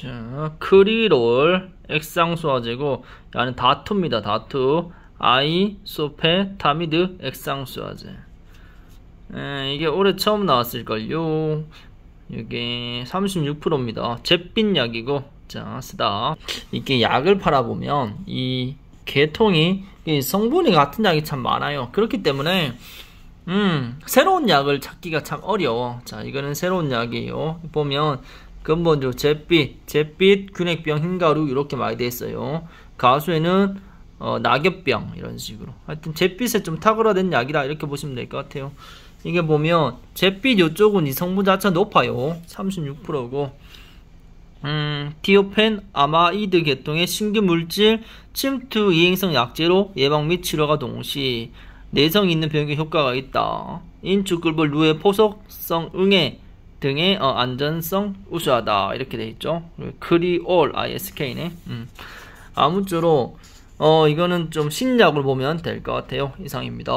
자, 크리롤 액상수화제고 야는 다투입니다. 다투 아이소페타미드 액상수화제 에, 예, 이게 올해 처음 나왔을걸요. 이게 36%입니다. 잿빛 약이고 자 쓰다 이게 약을 팔아보면 이 개통이 이 성분이 같은 약이 참 많아요. 그렇기 때문에 음, 새로운 약을 찾기가 참 어려워. 자, 이거는 새로운 약이에요. 보면 근본적 잿빛, 잿빛, 균액병 흰가루 이렇게 많이 돼 있어요. 가수에는 어, 낙엽병 이런 식으로 하여튼 잿빛에 좀 탁월화된 약이다 이렇게 보시면 될 것 같아요. 이게 보면 잿빛 이쪽은 이 성분 자체가 높아요. 36%고 음, 티오펜 아마이드 계통의 신규 물질 침투 이행성 약제로 예방 및 치료가 동시 내성 있는 병에 효과가 있다. 인축글벌 루의 포석성 응애 등의 어, 안전성 우수하다 이렇게 되어 있죠. 크리올 ISK네. 음. 아무쪼록 어 이거는 좀 신약을 보면 될 것 같아요. 이상입니다.